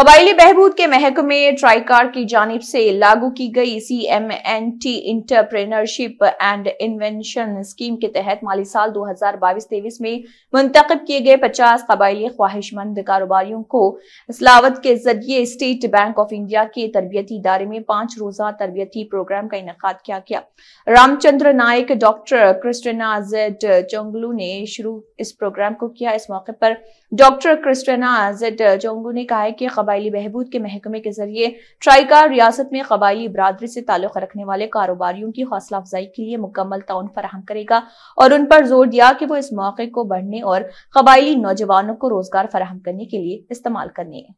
कबाइली बहबूद के महकमे ट्राइकार की जानब से लागू की गई C M N T entrepreneurship and invention scheme के तहत माली साल दो हजार बाईस तेईस में मुंतब किए गए पचास कबाइली ख्वाहिशमंद कारोबारियों को सलावत के जरिए स्टेट बैंक ऑफ इंडिया के तरबियती इदारे में पांच रोजा तरबियती प्रोग्राम का इनका किया गया Ramchandra Nayak doctor Christina Z Chonglu ने शुरू इस प्रोग्राम को किया इस मौके पर डॉक्टर क्रिस्टना जेड चोंगलू ने कहा है कि कबायली बहबूद के महकमे के जरिए ट्राइका रियासत में कबायली बरदरी से ताल्लुक रखने वाले कारोबारियों की हौसला अफजाई के लिए मुकम्मल ताउन फराहम करेगा और उन पर जोर दिया कि वो इस मौके को बढ़ने और कबायली नौजवानों को रोजगार फराहम करने के लिए इस्तेमाल करने